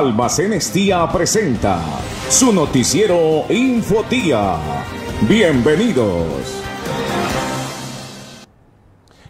Almacenes presenta su noticiero Infotía. Bienvenidos.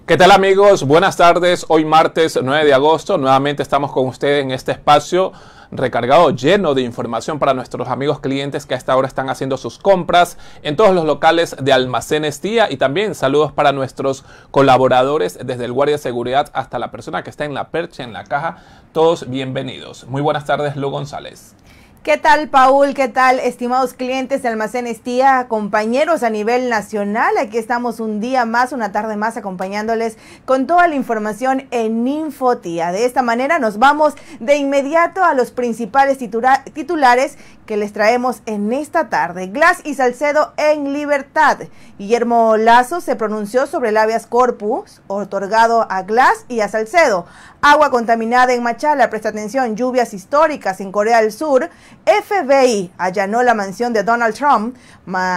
¿Qué tal amigos? Buenas tardes. Hoy martes 9 de agosto. Nuevamente estamos con ustedes en este espacio recargado, lleno de información para nuestros amigos clientes que hasta ahora están haciendo sus compras en todos los locales de almacenes tía y también saludos para nuestros colaboradores desde el guardia de seguridad hasta la persona que está en la percha, en la caja. Todos bienvenidos. Muy buenas tardes, Lu González. ¿Qué tal, Paul? ¿Qué tal, estimados clientes de Almacenes Tía, compañeros a nivel nacional? Aquí estamos un día más, una tarde más, acompañándoles con toda la información en Infotía. De esta manera nos vamos de inmediato a los principales titulares que les traemos en esta tarde. Glass y Salcedo en libertad. Guillermo Lazo se pronunció sobre el habeas corpus otorgado a Glass y a Salcedo. Agua contaminada en Machala, presta atención, lluvias históricas en Corea del Sur. FBI allanó la mansión de Donald Trump.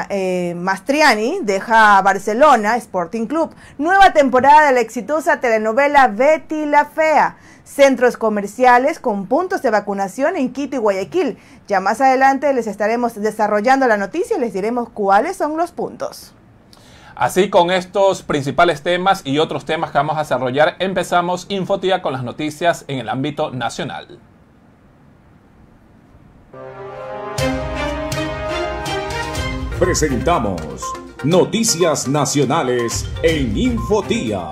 Eh, Mastriani deja Barcelona Sporting Club. Nueva temporada de la exitosa telenovela Betty la Fea. Centros comerciales con puntos de vacunación en Quito y Guayaquil. Ya más adelante les estaremos desarrollando la noticia y les diremos cuáles son los puntos. Así con estos principales temas y otros temas que vamos a desarrollar, empezamos Infotía con las noticias en el ámbito nacional. Presentamos Noticias Nacionales en Infotía.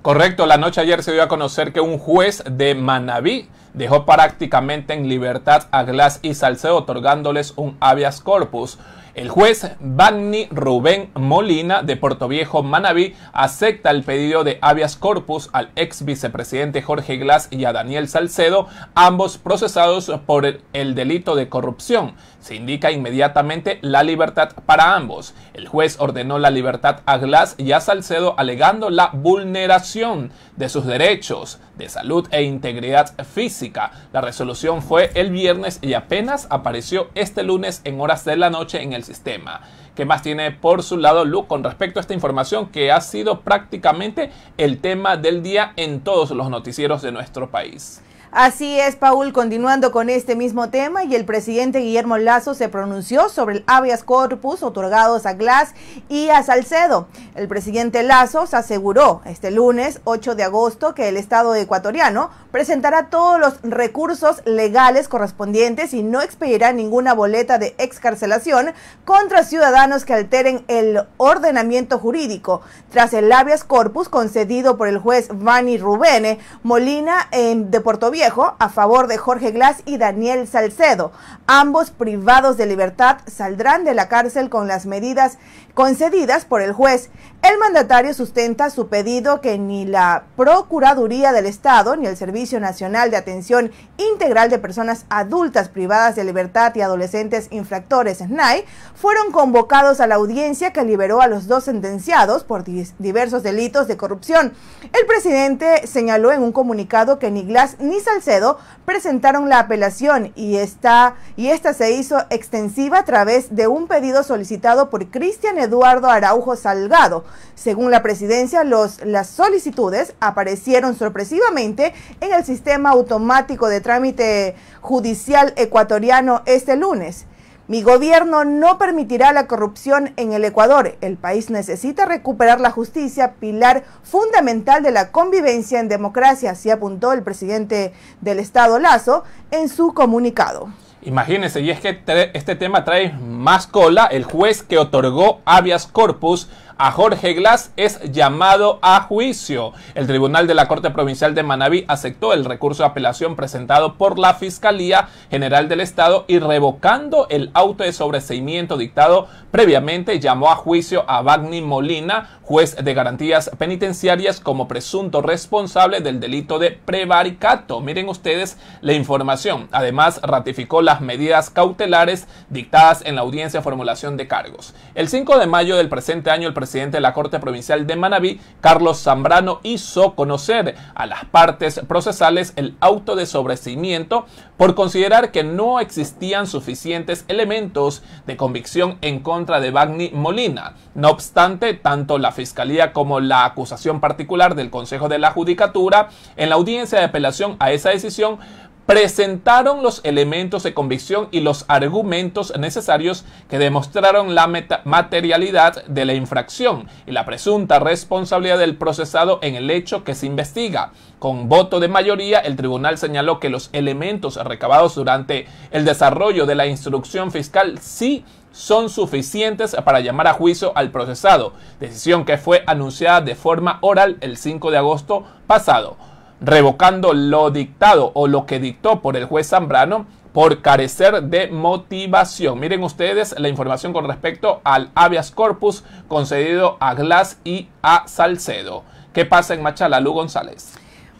Correcto, la noche ayer se dio a conocer que un juez de Manabí dejó prácticamente en libertad a Glass y Salcedo otorgándoles un habeas corpus. El juez Bagni Rubén Molina de Puerto Viejo, Manabí acepta el pedido de habeas corpus al ex vicepresidente Jorge Glass y a Daniel Salcedo, ambos procesados por el delito de corrupción. Se indica inmediatamente la libertad para ambos. El juez ordenó la libertad a Glass y a Salcedo alegando la vulneración de sus derechos de salud e integridad física. La resolución fue el viernes y apenas apareció este lunes en horas de la noche en el sistema. ¿Qué más tiene por su lado Luke con respecto a esta información que ha sido prácticamente el tema del día en todos los noticieros de nuestro país? Así es, Paul, continuando con este mismo tema, y el presidente Guillermo Lazo se pronunció sobre el habeas corpus otorgados a Glass y a Salcedo. El presidente Lazo se aseguró este lunes 8 de agosto que el Estado ecuatoriano presentará todos los recursos legales correspondientes y no expedirá ninguna boleta de excarcelación contra ciudadanos que alteren el ordenamiento jurídico. Tras el habeas corpus concedido por el juez Vani Rubene Molina en eh, de Puerto a favor de Jorge Glass y Daniel Salcedo. Ambos privados de libertad saldrán de la cárcel con las medidas concedidas por el juez. El mandatario sustenta su pedido que ni la Procuraduría del Estado ni el Servicio Nacional de Atención Integral de Personas Adultas Privadas de Libertad y Adolescentes Infractores, SNAI, fueron convocados a la audiencia que liberó a los dos sentenciados por diversos delitos de corrupción. El presidente señaló en un comunicado que ni Glass ni Salcedo presentaron la apelación y esta, y esta se hizo extensiva a través de un pedido solicitado por Cristian Eduardo Araujo Salgado. Según la presidencia, los, las solicitudes aparecieron sorpresivamente en el sistema automático de trámite judicial ecuatoriano este lunes. Mi gobierno no permitirá la corrupción en el Ecuador. El país necesita recuperar la justicia, pilar fundamental de la convivencia en democracia, así apuntó el presidente del Estado Lazo en su comunicado. Imagínense, y es que este tema trae más cola. El juez que otorgó habeas corpus a Jorge Glass es llamado a juicio. El Tribunal de la Corte Provincial de Manabí aceptó el recurso de apelación presentado por la Fiscalía General del Estado y revocando el auto de sobreseimiento dictado previamente llamó a juicio a Bagni Molina, juez de garantías penitenciarias como presunto responsable del delito de prevaricato. Miren ustedes la información. Además ratificó las medidas cautelares dictadas en la audiencia de formulación de cargos. El 5 de mayo del presente año el presidente de la Corte Provincial de Manabí, Carlos Zambrano, hizo conocer a las partes procesales el auto de sobrecimiento por considerar que no existían suficientes elementos de convicción en contra de Bagni Molina. No obstante, tanto la Fiscalía como la acusación particular del Consejo de la Judicatura en la audiencia de apelación a esa decisión presentaron los elementos de convicción y los argumentos necesarios que demostraron la materialidad de la infracción y la presunta responsabilidad del procesado en el hecho que se investiga. Con voto de mayoría, el tribunal señaló que los elementos recabados durante el desarrollo de la instrucción fiscal sí son suficientes para llamar a juicio al procesado, decisión que fue anunciada de forma oral el 5 de agosto pasado revocando lo dictado o lo que dictó por el juez Zambrano por carecer de motivación. Miren ustedes la información con respecto al habeas corpus concedido a Glass y a Salcedo. ¿Qué pasa en Machala, Lu González?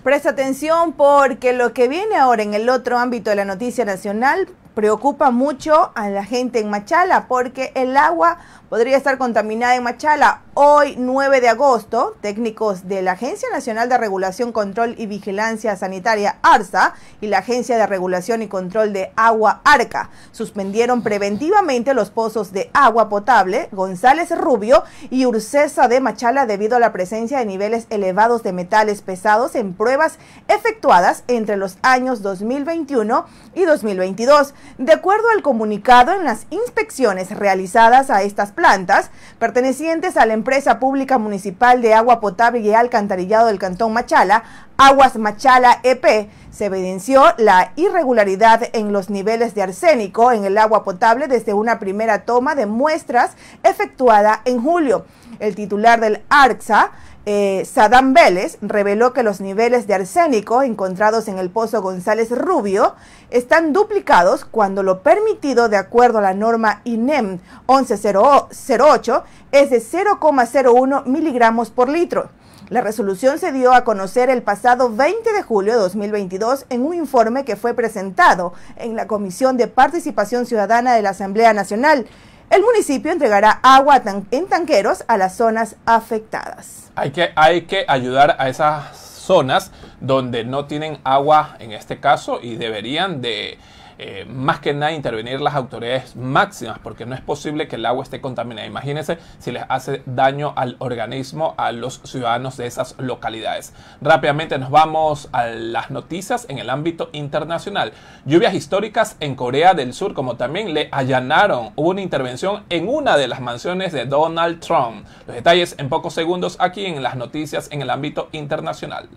Presta atención porque lo que viene ahora en el otro ámbito de la noticia nacional preocupa mucho a la gente en Machala porque el agua podría estar contaminada en Machala. Hoy, 9 de agosto, técnicos de la Agencia Nacional de Regulación, Control y Vigilancia Sanitaria, ARSA, y la Agencia de Regulación y Control de Agua, ARCA, suspendieron preventivamente los pozos de agua potable González Rubio y Urcesa de Machala debido a la presencia de niveles elevados de metales pesados en pruebas efectuadas entre los años 2021 y 2022. De acuerdo al comunicado, en las inspecciones realizadas a estas plantas, pertenecientes a la empresa pública municipal de agua potable y alcantarillado del Cantón Machala, Aguas Machala EP, se evidenció la irregularidad en los niveles de arsénico en el agua potable desde una primera toma de muestras efectuada en julio. El titular del ARCSA, eh, Sadam Vélez reveló que los niveles de arsénico encontrados en el pozo González Rubio están duplicados cuando lo permitido de acuerdo a la norma INEM 1108 es de 0,01 miligramos por litro. La resolución se dio a conocer el pasado 20 de julio de 2022 en un informe que fue presentado en la Comisión de Participación Ciudadana de la Asamblea Nacional el municipio entregará agua en tanqueros a las zonas afectadas. Hay que, hay que ayudar a esas zonas donde no tienen agua en este caso y deberían de eh, más que nada intervenir las autoridades máximas, porque no es posible que el agua esté contaminada. Imagínense si les hace daño al organismo, a los ciudadanos de esas localidades. Rápidamente nos vamos a las noticias en el ámbito internacional. Lluvias históricas en Corea del Sur, como también le allanaron, hubo una intervención en una de las mansiones de Donald Trump. Los detalles en pocos segundos aquí en las noticias en el ámbito internacional.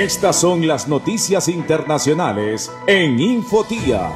Estas son las noticias internacionales en Infotía.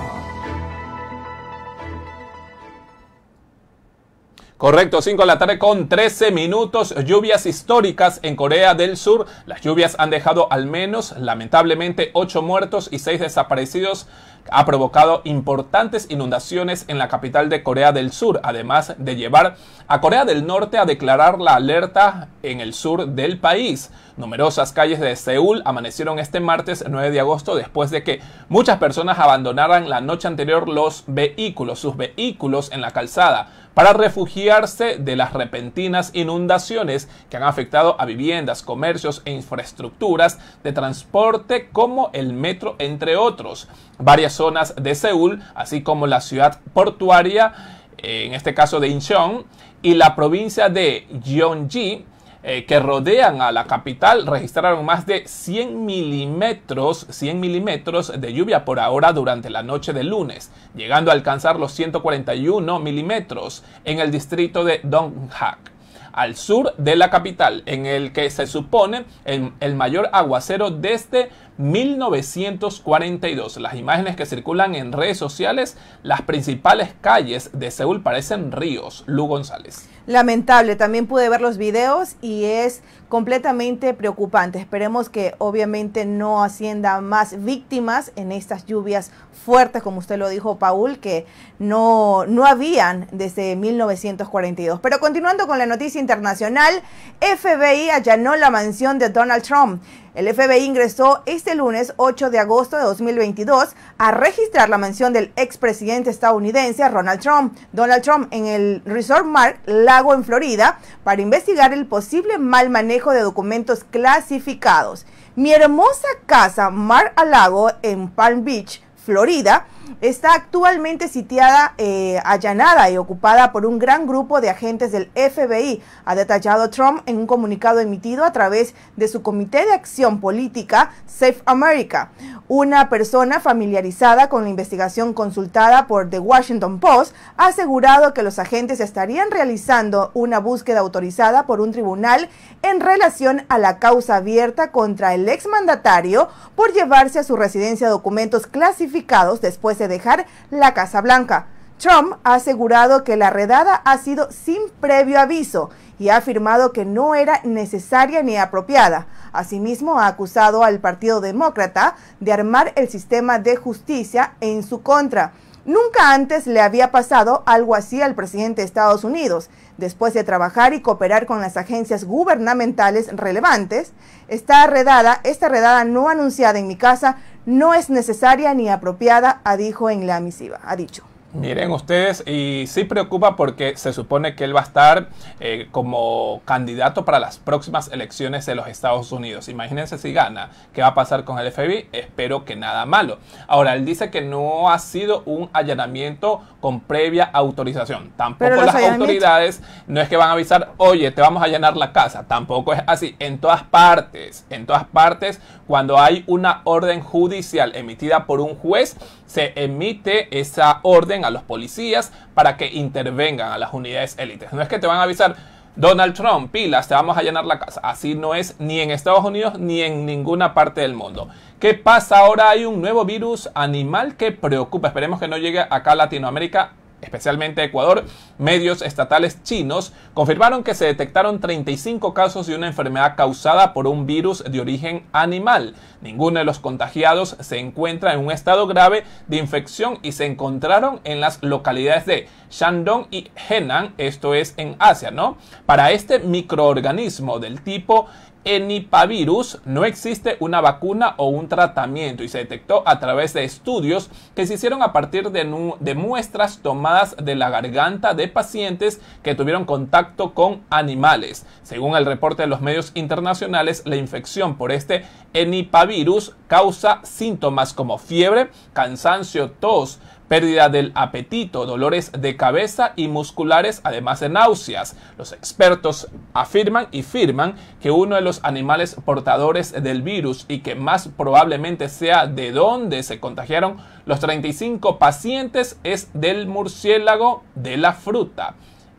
Correcto, 5 de la tarde con 13 minutos, lluvias históricas en Corea del Sur. Las lluvias han dejado al menos, lamentablemente, 8 muertos y 6 desaparecidos ha provocado importantes inundaciones en la capital de Corea del Sur, además de llevar a Corea del Norte a declarar la alerta en el sur del país. Numerosas calles de Seúl amanecieron este martes 9 de agosto después de que muchas personas abandonaran la noche anterior los vehículos, sus vehículos en la calzada, para refugiarse de las repentinas inundaciones que han afectado a viviendas, comercios e infraestructuras de transporte como el metro, entre otros. Varias zonas de Seúl, así como la ciudad portuaria, en este caso de Incheon, y la provincia de Gyeonggi, eh, que rodean a la capital, registraron más de 100 milímetros, 100 milímetros de lluvia por ahora durante la noche del lunes, llegando a alcanzar los 141 milímetros en el distrito de Donghak al sur de la capital, en el que se supone el, mayor aguacero desde 1942. Las imágenes que circulan en redes sociales, las principales calles de Seúl parecen ríos. Lu González. Lamentable, también pude ver los videos y es completamente preocupante. Esperemos que obviamente no ascienda más víctimas en estas lluvias fuertes, como usted lo dijo, Paul, que no, no habían desde 1942. Pero continuando con la noticia internacional, FBI allanó la mansión de Donald Trump. El FBI ingresó este lunes 8 de agosto de 2022 a registrar la mansión del expresidente estadounidense Trump, Donald Trump, en el Resort Mark Lago en Florida para investigar el posible mal manejo de documentos clasificados. Mi hermosa casa Mark a Lago en Palm Beach, Florida, está actualmente sitiada, eh, allanada y ocupada por un gran grupo de agentes del FBI, ha detallado Trump en un comunicado emitido a través de su Comité de Acción Política Safe America. Una persona familiarizada con la investigación consultada por The Washington Post ha asegurado que los agentes estarían realizando una búsqueda autorizada por un tribunal en relación a la causa abierta contra el exmandatario por llevarse a su residencia documentos clasificados después de dejar la Casa Blanca. Trump ha asegurado que la redada ha sido sin previo aviso y ha afirmado que no era necesaria ni apropiada. Asimismo, ha acusado al Partido Demócrata de armar el sistema de justicia en su contra. Nunca antes le había pasado algo así al presidente de Estados Unidos. Después de trabajar y cooperar con las agencias gubernamentales relevantes, esta redada, esta redada no anunciada en mi casa no es necesaria ni apropiada, ha dijo en la misiva, ha dicho. Miren ustedes, y sí preocupa porque se supone que él va a estar eh, como candidato para las próximas elecciones de los Estados Unidos. Imagínense si gana, ¿qué va a pasar con el FBI? Espero que nada malo. Ahora, él dice que no ha sido un allanamiento con previa autorización. Tampoco las autoridades no es que van a avisar, oye, te vamos a allanar la casa. Tampoco es así. En todas partes, en todas partes, cuando hay una orden judicial emitida por un juez, se emite esa orden a los policías para que intervengan a las unidades élites. No es que te van a avisar, Donald Trump, pilas, te vamos a llenar la casa. Así no es ni en Estados Unidos ni en ninguna parte del mundo. ¿Qué pasa ahora? Hay un nuevo virus animal que preocupa. Esperemos que no llegue acá a Latinoamérica especialmente Ecuador, medios estatales chinos confirmaron que se detectaron 35 casos de una enfermedad causada por un virus de origen animal. Ninguno de los contagiados se encuentra en un estado grave de infección y se encontraron en las localidades de Shandong y Henan, esto es en Asia, ¿no? Para este microorganismo del tipo enipavirus no existe una vacuna o un tratamiento y se detectó a través de estudios que se hicieron a partir de, muestras tomadas de la garganta de pacientes que tuvieron contacto con animales. Según el reporte de los medios internacionales, la infección por este enipavirus causa síntomas como fiebre, cansancio, tos, pérdida del apetito, dolores de cabeza y musculares, además de náuseas. Los expertos afirman y firman que uno de los animales portadores del virus y que más probablemente sea de donde se contagiaron los 35 pacientes es del murciélago de la fruta.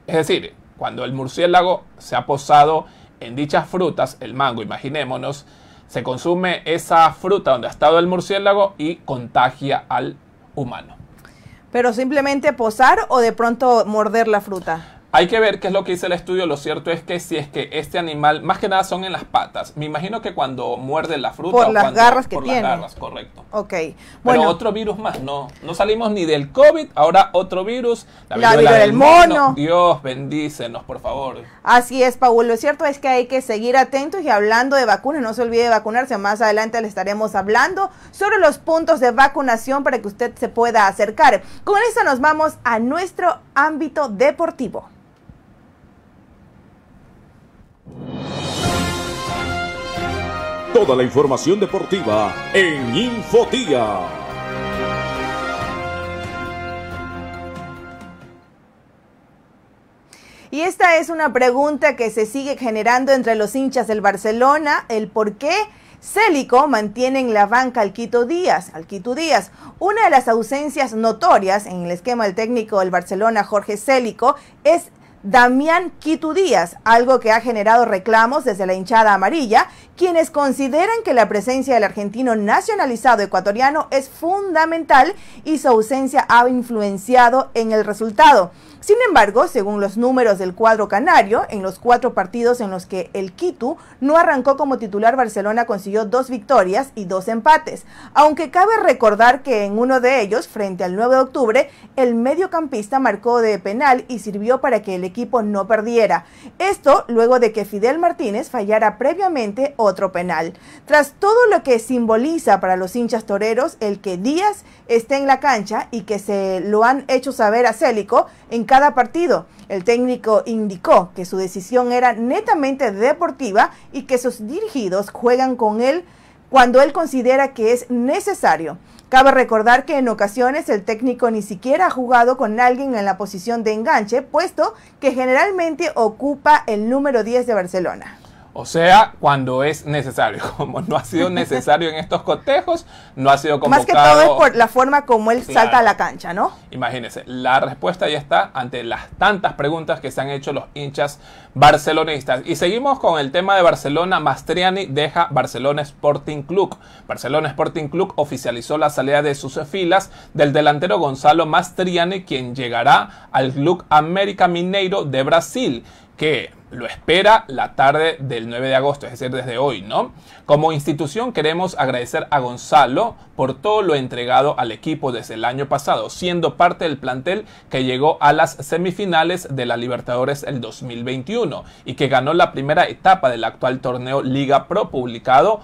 Es decir, cuando el murciélago se ha posado en dichas frutas, el mango, imaginémonos, se consume esa fruta donde ha estado el murciélago y contagia al humano. Pero simplemente posar o de pronto morder la fruta. Hay que ver qué es lo que dice el estudio. Lo cierto es que si es que este animal, más que nada son en las patas. Me imagino que cuando muerde la fruta. Por las garras que tiene. Por las garras, correcto. Ok. Bueno, otro virus más, no. No salimos ni del COVID, ahora otro virus. La, del mono. Dios bendícenos, por favor. Así es, Paul. Lo cierto es que hay que seguir atentos y hablando de vacunas. No se olvide de vacunarse. Más adelante le estaremos hablando sobre los puntos de vacunación para que usted se pueda acercar. Con eso nos vamos a nuestro ámbito deportivo. Toda la información deportiva en Infotía. Y esta es una pregunta que se sigue generando entre los hinchas del Barcelona, el por qué Célico mantiene en la banca al Quito Díaz. Al Quito Díaz, una de las ausencias notorias en el esquema del técnico del Barcelona, Jorge Célico, es Damián Quitu Díaz, algo que ha generado reclamos desde la hinchada amarilla, quienes consideran que la presencia del argentino nacionalizado ecuatoriano es fundamental y su ausencia ha influenciado en el resultado. Sin embargo, según los números del cuadro canario, en los cuatro partidos en los que el Quitu no arrancó como titular, Barcelona consiguió dos victorias y dos empates. Aunque cabe recordar que en uno de ellos, frente al 9 de octubre, el mediocampista marcó de penal y sirvió para que el equipo no perdiera. Esto luego de que Fidel Martínez fallara previamente otro penal. Tras todo lo que simboliza para los hinchas toreros el que Díaz esté en la cancha y que se lo han hecho saber a Célico en cada partido, el técnico indicó que su decisión era netamente deportiva y que sus dirigidos juegan con él cuando él considera que es necesario. Cabe recordar que en ocasiones el técnico ni siquiera ha jugado con alguien en la posición de enganche, puesto que generalmente ocupa el número 10 de Barcelona. O sea, cuando es necesario. Como no ha sido necesario en estos cotejos, no ha sido convocado. Más que todo es por la forma como él salta a la cancha, ¿no? Imagínense, la respuesta ya está ante las tantas preguntas que se han hecho los hinchas barcelonistas. Y seguimos con el tema de Barcelona. Mastriani deja Barcelona Sporting Club. Barcelona Sporting Club oficializó la salida de sus filas del delantero Gonzalo Mastriani, quien llegará al Club América Mineiro de Brasil, que lo espera la tarde del 9 de agosto, es decir, desde hoy, ¿no? Como institución queremos agradecer a Gonzalo por todo lo entregado al equipo desde el año pasado, siendo parte del plantel que llegó a las semifinales de la Libertadores el 2021 y que ganó la primera etapa del actual torneo Liga Pro publicado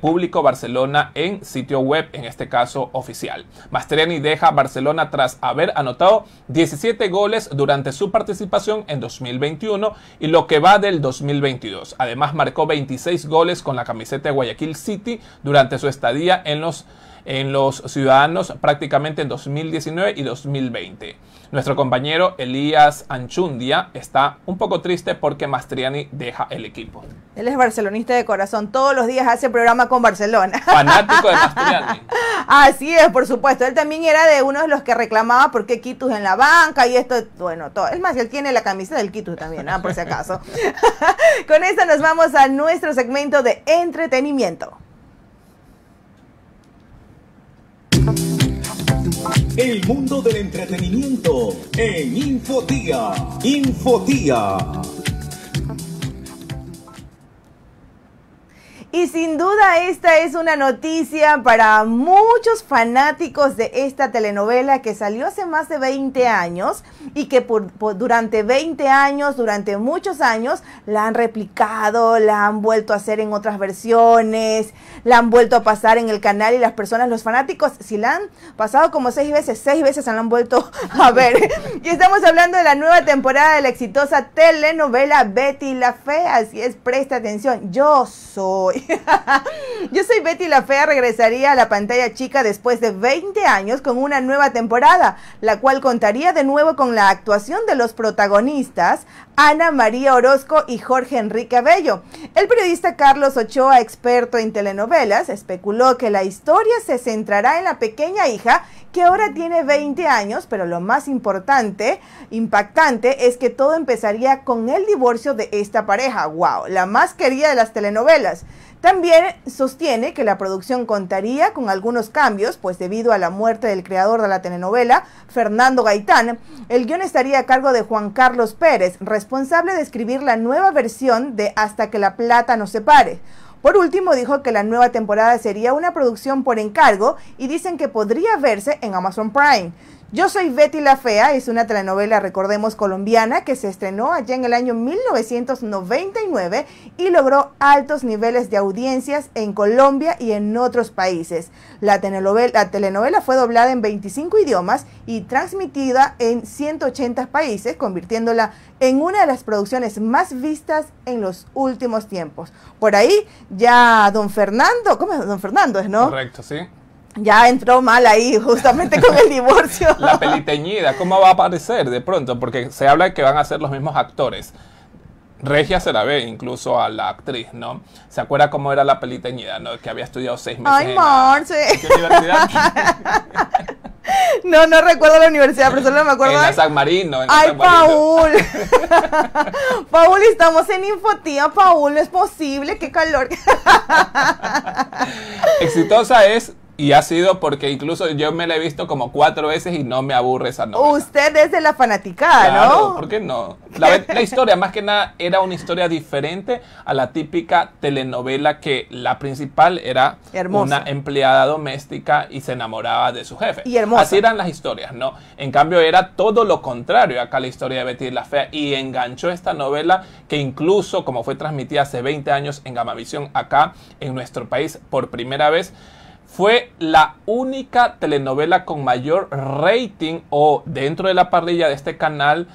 público Barcelona en sitio web, en este caso oficial. Mastriani deja Barcelona tras haber anotado 17 goles durante su participación en 2021 y lo que va del 2022. Además marcó 26 goles con la camiseta de Guayaquil City durante su estadía en los en los ciudadanos prácticamente en 2019 y 2020. Nuestro compañero Elías Anchundia está un poco triste porque Mastriani deja el equipo. Él es barcelonista de corazón, todos los días hace programa con Barcelona. Fanático de Mastriani. Así es, por supuesto. Él también era de uno de los que reclamaba por qué Quitus en la banca y esto, bueno, todo. Es más, él tiene la camisa del Quitus también, ¿ah? por si acaso. con eso nos vamos a nuestro segmento de entretenimiento. El mundo del entretenimiento en Infotía. Infotía. Y sin duda esta es una noticia para muchos fanáticos de esta telenovela que salió hace más de 20 años y que por, durante 20 años, durante muchos años, la han replicado, la han vuelto a hacer en otras versiones, la han vuelto a pasar en el canal y las personas, los fanáticos, si la han pasado como seis veces, seis veces la han vuelto a ver. y estamos hablando de la nueva temporada de la exitosa telenovela Betty la Fea, así es, presta atención, yo soy. Yo soy Betty La Fea, regresaría a la pantalla chica después de 20 años con una nueva temporada, la cual contaría de nuevo con la actuación de los protagonistas, Ana María Orozco y Jorge Enrique Abello. El periodista Carlos Ochoa, experto en telenovelas, especuló que la historia se centrará en la pequeña hija que ahora tiene 20 años, pero lo más importante, impactante, es que todo empezaría con el divorcio de esta pareja. ¡Wow! La más querida de las telenovelas. También sostiene que la producción contaría con algunos cambios, pues debido a la muerte del creador de la telenovela, Fernando Gaitán, el guión estaría a cargo de Juan Carlos Pérez, responsable de escribir la nueva versión de Hasta que la plata nos separe. Por último, dijo que la nueva temporada sería una producción por encargo y dicen que podría verse en Amazon Prime. Yo soy Betty la Fea es una telenovela, recordemos, colombiana que se estrenó allá en el año 1999 y logró altos niveles de audiencias en Colombia y en otros países. La telenovela, fue doblada en 25 idiomas y transmitida en 180 países, convirtiéndola en una de las producciones más vistas en los últimos tiempos. Por ahí ya don Fernando, ¿cómo es don Fernando? ¿no? Correcto, sí ya entró mal ahí, justamente con el divorcio. La peliteñida, ¿cómo va a aparecer de pronto? Porque se habla de que van a ser los mismos actores. Regia se la ve incluso a la actriz, ¿no? ¿Se acuerda cómo era la peliteñida, no? Que había estudiado seis meses. ¡Ay, ¿Qué No, no recuerdo la universidad, pero solo me acuerdo. En la San Marino. Ay, Paul. Paul, estamos en infotía, Paul, no es posible, qué calor. Exitosa es y ha sido porque incluso yo me la he visto como cuatro veces y no me aburre esa novela. Usted es de la fanaticada, claro, ¿no? ¿Por qué no? La, historia, más que nada, era una historia diferente a la típica telenovela que la principal era una empleada doméstica y se enamoraba de su jefe. Y hermosa. Así eran las historias, ¿no? En cambio, era todo lo contrario acá la historia de Betty la Fea y enganchó esta novela que incluso, como fue transmitida hace 20 años en Gamavisión acá en nuestro país por primera vez, fue la única telenovela con mayor rating o dentro de la parrilla de este canal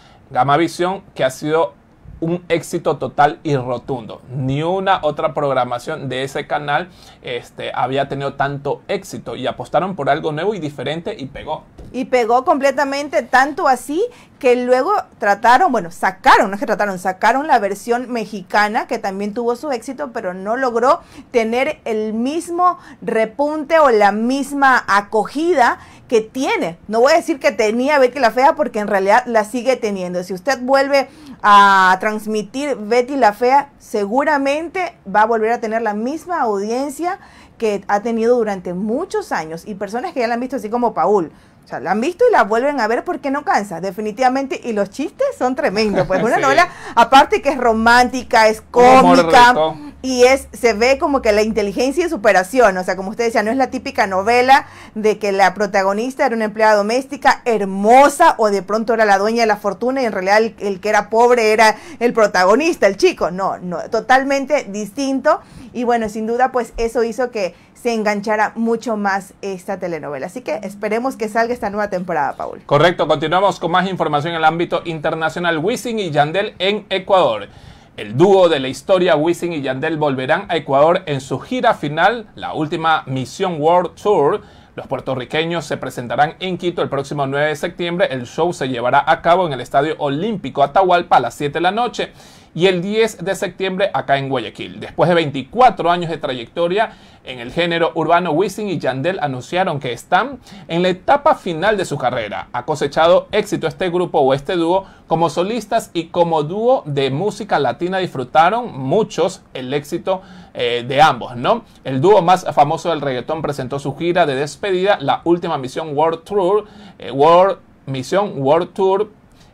Visión, que ha sido un éxito total y rotundo. Ni una otra programación de ese canal este, había tenido tanto éxito y apostaron por algo nuevo y diferente y pegó y pegó completamente, tanto así que luego trataron, bueno, sacaron, no es que trataron, sacaron la versión mexicana que también tuvo su éxito, pero no logró tener el mismo repunte o la misma acogida que tiene. No voy a decir que tenía Betty la Fea porque en realidad la sigue teniendo. Si usted vuelve a transmitir Betty la Fea, seguramente va a volver a tener la misma audiencia que ha tenido durante muchos años y personas que ya la han visto así como Paul. O sea, la han visto y la vuelven a ver porque no cansa, definitivamente. Y los chistes son tremendos. Pues una novela, aparte que es romántica, es cómica y es se ve como que la inteligencia y superación, o sea, como usted decía, no es la típica novela de que la protagonista era una empleada doméstica hermosa o de pronto era la dueña de la fortuna y en realidad el, el que era pobre era el protagonista, el chico, no, no, totalmente distinto y bueno, sin duda pues eso hizo que se enganchará mucho más esta telenovela. Así que esperemos que salga esta nueva temporada, Paul. Correcto, continuamos con más información en el ámbito internacional. Wisin y Yandel en Ecuador. El dúo de la historia Wisin y Yandel volverán a Ecuador en su gira final, la última Misión World Tour. Los puertorriqueños se presentarán en Quito el próximo 9 de septiembre. El show se llevará a cabo en el Estadio Olímpico Atahualpa a las 7 de la noche y el 10 de septiembre acá en Guayaquil. Después de 24 años de trayectoria en el género urbano, Wisin y Yandel anunciaron que están en la etapa final de su carrera. Ha cosechado éxito este grupo o este dúo como solistas y como dúo de música latina disfrutaron muchos el éxito eh, de ambos, ¿no? El dúo más famoso del reggaetón presentó su gira de despedida, la última misión World Tour, eh, World Misión World Tour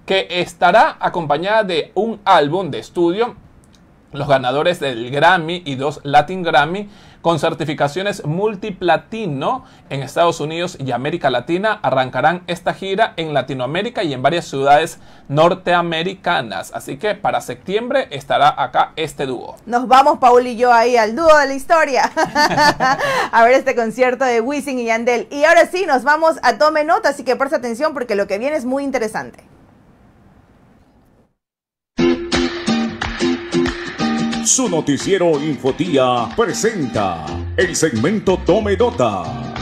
que estará acompañada de un álbum de estudio, los ganadores del Grammy y dos Latin Grammy, con certificaciones multiplatino en Estados Unidos y América Latina, arrancarán esta gira en Latinoamérica y en varias ciudades norteamericanas. Así que para septiembre estará acá este dúo. Nos vamos, Paul y yo, ahí al dúo de la historia. a ver este concierto de Wisin y Yandel. Y ahora sí, nos vamos a Tome Nota, así que presta atención porque lo que viene es muy interesante. Su noticiero Infotía presenta el segmento Tome Dota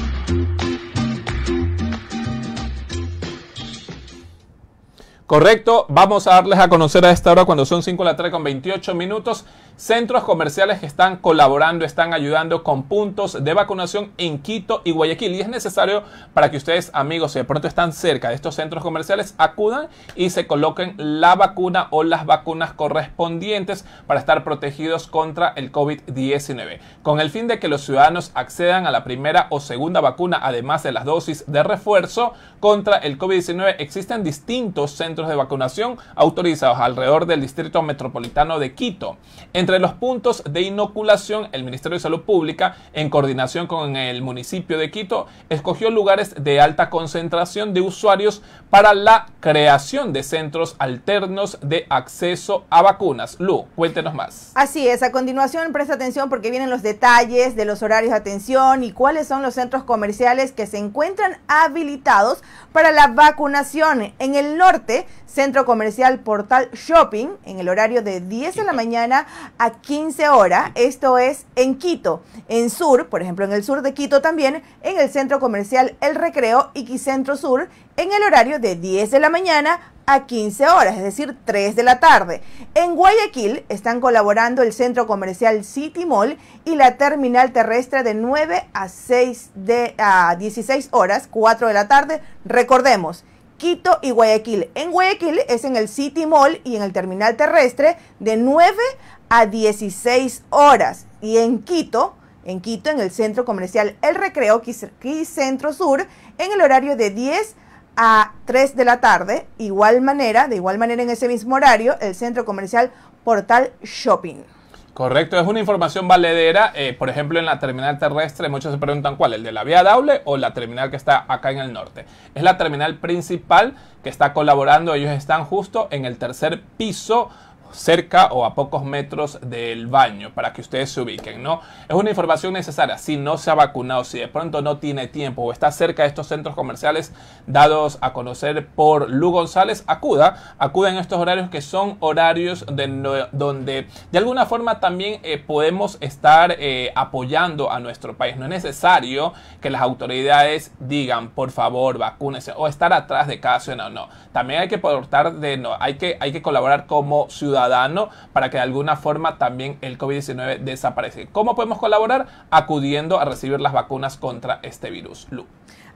Correcto, vamos a darles a conocer a esta hora cuando son 5 de la tarde con 28 minutos, centros comerciales que están colaborando, están ayudando con puntos de vacunación en Quito y Guayaquil. Y es necesario para que ustedes, amigos, si de pronto están cerca de estos centros comerciales, acudan y se coloquen la vacuna o las vacunas correspondientes para estar protegidos contra el COVID-19. Con el fin de que los ciudadanos accedan a la primera o segunda vacuna, además de las dosis de refuerzo contra el COVID-19, existen distintos centros de vacunación autorizados alrededor del Distrito Metropolitano de Quito. Entre los puntos de inoculación, el Ministerio de Salud Pública, en coordinación con el municipio de Quito, escogió lugares de alta concentración de usuarios para la creación de centros alternos de acceso a vacunas. Lu, cuéntenos más. Así es, a continuación presta atención porque vienen los detalles de los horarios de atención y cuáles son los centros comerciales que se encuentran habilitados para la vacunación. En el norte Centro Comercial Portal Shopping en el horario de 10 de la mañana a 15 horas. Esto es en Quito, en Sur, por ejemplo, en el sur de Quito también, en el Centro Comercial El Recreo y Centro Sur en el horario de 10 de la mañana a 15 horas, es decir, 3 de la tarde. En Guayaquil están colaborando el centro comercial City Mall y la terminal terrestre de 9 a 6 a 16 horas, 4 de la tarde. Recordemos, Quito y Guayaquil. En Guayaquil es en el City Mall y en el terminal terrestre de 9 a 16 horas. Y en Quito, en Quito, en el centro comercial El Recreo, Centro Sur, en el horario de 10 a 3 de la tarde. Igual manera, de igual manera en ese mismo horario, el centro comercial Portal Shopping. Correcto, es una información valedera. Eh, por ejemplo, en la terminal terrestre, muchos se preguntan cuál, el de la vía Daule o la terminal que está acá en el norte. Es la terminal principal que está colaborando, ellos están justo en el tercer piso cerca o a pocos metros del baño para que ustedes se ubiquen, ¿no? Es una información necesaria. Si no se ha vacunado, si de pronto no tiene tiempo o está cerca de estos centros comerciales dados a conocer por Lu González, acuda, acuda en estos horarios que son horarios de donde de alguna forma también eh, podemos estar eh, apoyando a nuestro país. No es necesario que las autoridades digan, por favor, vacúnense o estar atrás de cada ciudadano. No, también hay que portar de no, hay que, hay que colaborar como ciudadanos para que de alguna forma también el COVID-19 desaparezca. ¿Cómo podemos colaborar? Acudiendo a recibir las vacunas contra este virus.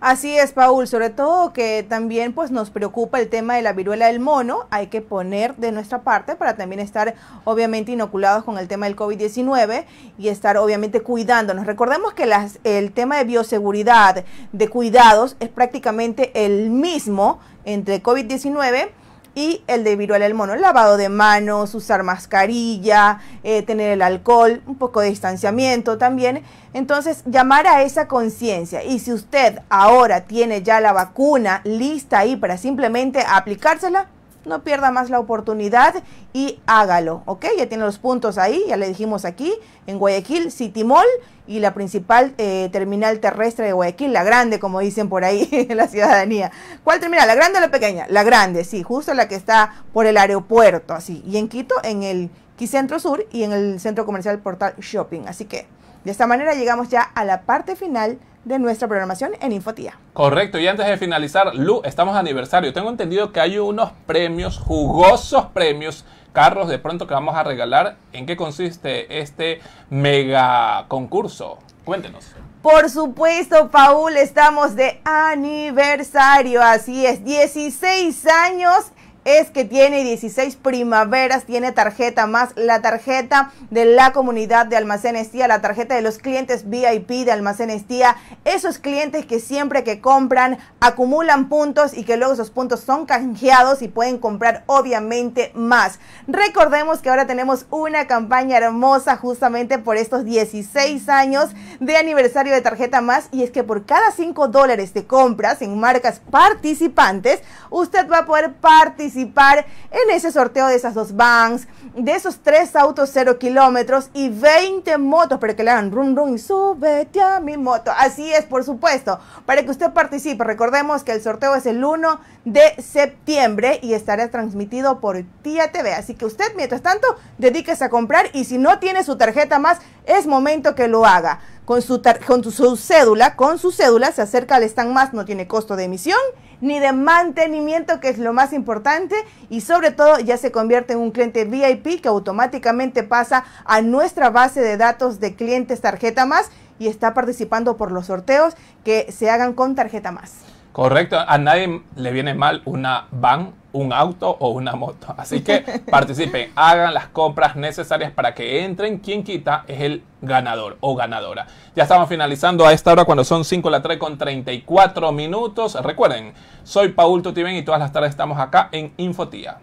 Así es, Paul, sobre todo que también pues nos preocupa el tema de la viruela del mono, hay que poner de nuestra parte para también estar obviamente inoculados con el tema del COVID-19 y estar obviamente cuidándonos. Recordemos que el tema de bioseguridad, de cuidados es prácticamente el mismo entre COVID-19 y el de viruela el mono, lavado de manos, usar mascarilla, eh, tener el alcohol, un poco de distanciamiento también. Entonces, llamar a esa conciencia. Y si usted ahora tiene ya la vacuna lista ahí para simplemente aplicársela, no pierda más la oportunidad y hágalo, ¿ok? Ya tiene los puntos ahí, ya le dijimos aquí, en Guayaquil, City Mall, y la principal eh, terminal terrestre de Guayaquil, la grande, como dicen por ahí la ciudadanía. ¿Cuál terminal, la grande o la pequeña? La grande, sí, justo la que está por el aeropuerto, así. Y en Quito, en el Quicentro Sur y en el centro comercial Portal Shopping. Así que, de esta manera llegamos ya a la parte final de nuestra programación en Infotía. Correcto, y antes de finalizar, Lu, estamos aniversario. Tengo entendido que hay unos premios, jugosos premios, carros de pronto que vamos a regalar. ¿En qué consiste este mega concurso? Cuéntenos. Por supuesto, Paul, estamos de aniversario, así es, 16 años es que tiene 16 primaveras, tiene tarjeta más la tarjeta de la comunidad de Almacenes Tía, la tarjeta de los clientes VIP de Almacenes Tía, esos clientes que siempre que compran acumulan puntos y que luego esos puntos son canjeados y pueden comprar obviamente más. Recordemos que ahora tenemos una campaña hermosa justamente por estos 16 años de aniversario de tarjeta más y es que por cada 5 dólares de compras en marcas participantes, usted va a poder participar participar en ese sorteo de esas dos vans, de esos tres autos cero kilómetros y 20 motos para que le hagan rum rum y súbete a mi moto. Así es, por supuesto, para que usted participe. Recordemos que el sorteo es el 1 de septiembre y estará transmitido por Tía TV. Así que usted, mientras tanto, dedíquese a comprar y si no tiene su tarjeta más, es momento que lo haga. Con su, con su cédula, con su cédula se acerca al stand más, no tiene costo de emisión ni de mantenimiento, que es lo más importante, y sobre todo ya se convierte en un cliente VIP que automáticamente pasa a nuestra base de datos de clientes tarjeta más y está participando por los sorteos que se hagan con tarjeta más. Correcto, a nadie le viene mal una van, un auto o una moto. Así que participen, hagan las compras necesarias para que entren. Quien quita es el ganador o ganadora. Ya estamos finalizando a esta hora cuando son 5 la 3 con 34 minutos. Recuerden, soy Paul Tutibén y todas las tardes estamos acá en Infotía.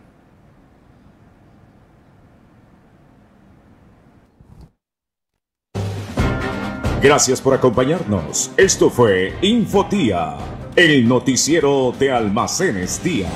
Gracias por acompañarnos. Esto fue Infotía el noticiero de Almacenes Día.